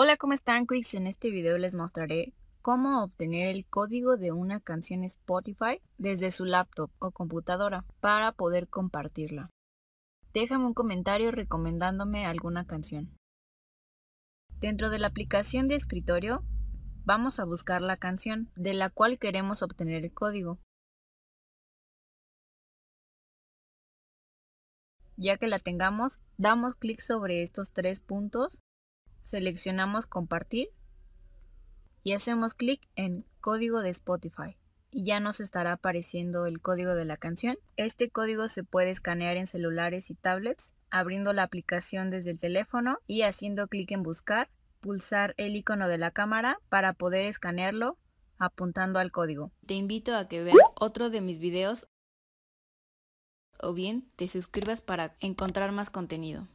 Hola, ¿cómo están Quicks? En este video les mostraré cómo obtener el código de una canción Spotify desde su laptop o computadora para poder compartirla. Déjame un comentario recomendándome alguna canción. Dentro de la aplicación de escritorio, vamos a buscar la canción de la cual queremos obtener el código. Ya que la tengamos, damos clic sobre estos tres puntos seleccionamos compartir y hacemos clic en código de Spotify y ya nos estará apareciendo el código de la canción. Este código se puede escanear en celulares y tablets abriendo la aplicación desde el teléfono y haciendo clic en buscar, pulsar el icono de la cámara para poder escanearlo apuntando al código. Te invito a que veas otro de mis videos o bien te suscribas para encontrar más contenido.